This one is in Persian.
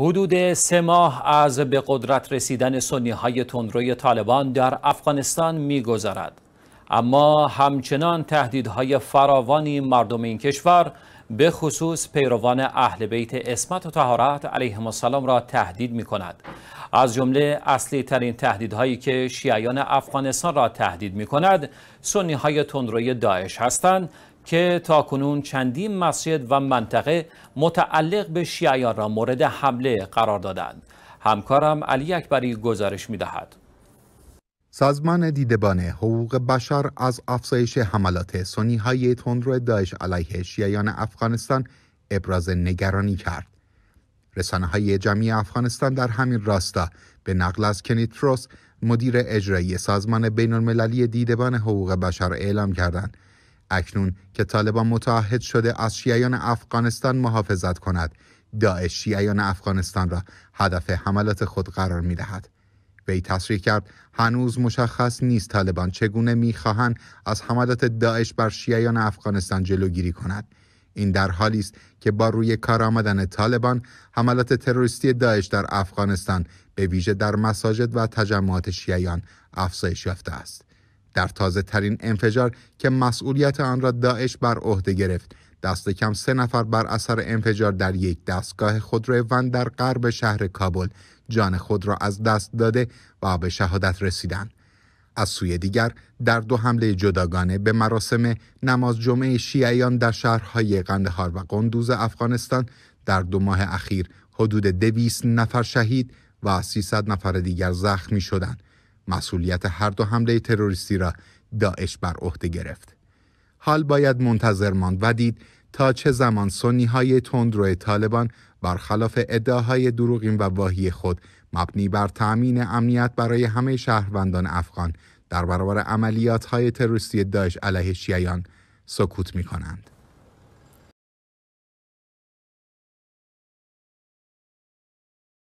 حدود سه ماه از به قدرت رسیدن سنی های تندروی طالبان در افغانستان می گذارد. اما همچنان تهدیدهای فراوانی مردم این کشور به خصوص پیروان اهل بیت اسمت و تهارت علیه السلام را تهدید می کند. از جمله اصلی ترین تهدیدهایی که شیعیان افغانستان را تهدید می کند سنی های تندروی داعش هستند که تاکنون چندین مسجد و منطقه متعلق به شیعیان را مورد حمله قرار دادند. همکارم علی اکبری گزارش می دهد. سازمان دیدبان حقوق بشر از افزایش حملات سنی های تندرو داعش علیه شیعیان افغانستان ابراز نگرانی کرد. رسانه های جمعی افغانستان در همین راستا به نقل از کنیتروس مدیر اجرایی سازمان بین المللی دیدبان حقوق بشر اعلام کردند اکنون که طالبان متعهد شده از شیعیان افغانستان محافظت کند داعش شیعیان افغانستان را هدف حملات خود قرار می دهد. وی تصریح کرد هنوز مشخص نیست طالبان چگونه میخواهند از حملات داعش بر شیعیان افغانستان جلوگیری کند این در حالی است که با روی کار آمدن طالبان حملات تروریستی داعش در افغانستان به ویژه در مساجد و تجمعات شیعیان افزایش یافته است در تازه ترین انفجار که مسئولیت آن را داعش بر عهده گرفت دست کم سه نفر بر اثر انفجار در یک دستگاه ون در غرب شهر کابل جان خود را از دست داده و به شهادت رسیدند از سوی دیگر در دو حمله جداگانه به مراسم نماز جمعه شیعیان در شهرهای قندهار و قندوز افغانستان در دو ماه اخیر حدود دویست نفر شهید و 300 نفر دیگر زخمی شدند مسئولیت هر دو حمله تروریستی را داعش بر عهده گرفت. حال باید منتظر ماند و دید تا چه زمان سنی های تندرو طالبان برخلاف ادعاهای دروغین و واهی خود مبنی بر تأمین امنیت برای همه شهروندان افغان در برابر عملیات های تروریستی داعش علیه شیعیان سکوت می کنند.